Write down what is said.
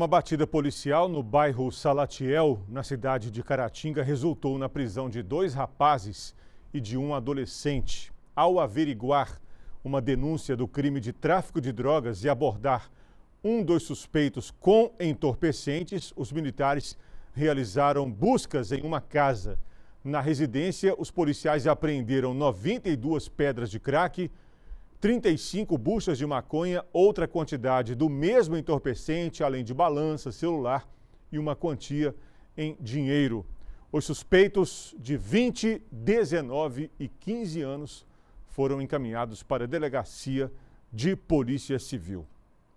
Uma batida policial no bairro Salatiel, na cidade de Caratinga, resultou na prisão de dois rapazes e de um adolescente. Ao averiguar uma denúncia do crime de tráfico de drogas e abordar um dos suspeitos com entorpecentes, os militares realizaram buscas em uma casa. Na residência, os policiais apreenderam 92 pedras de crack, 35 buchas de maconha, outra quantidade do mesmo entorpecente, além de balança, celular e uma quantia em dinheiro. Os suspeitos de 20, 19 e 15 anos foram encaminhados para a delegacia de Polícia Civil.